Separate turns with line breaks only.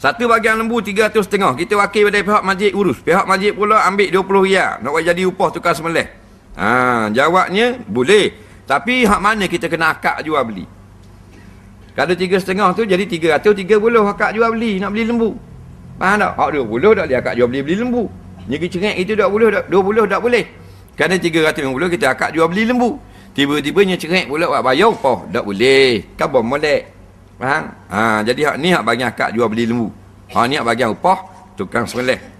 Satu bagian lembu tiga 300 setengah. Kita wakil dari pihak masjid urus. Pihak masjid pula ambil dua puluh riyal. Nak buat jadi upah tukar semelih. Ha, jawabnya boleh. Tapi hak mana kita kena akak jual beli? Kalau tiga setengah tu jadi tiga ratus tiga puluh akak jual beli. Nak beli lembu. Faham tak? Hak dua puluh tak boleh akak jual beli beli lembu. Negeri cengek itu tak boleh. Dua puluh tak boleh. Kerana tiga ratus lima puluh kita akak jual beli lembu. Tiba-tibanya cengek pula buat bayar upah. Tak boleh. Kabar molek. Faham? Ha, jadi ni hak bagi akak jual beli lembu. Ha ni hak bagi upah tukang semelih.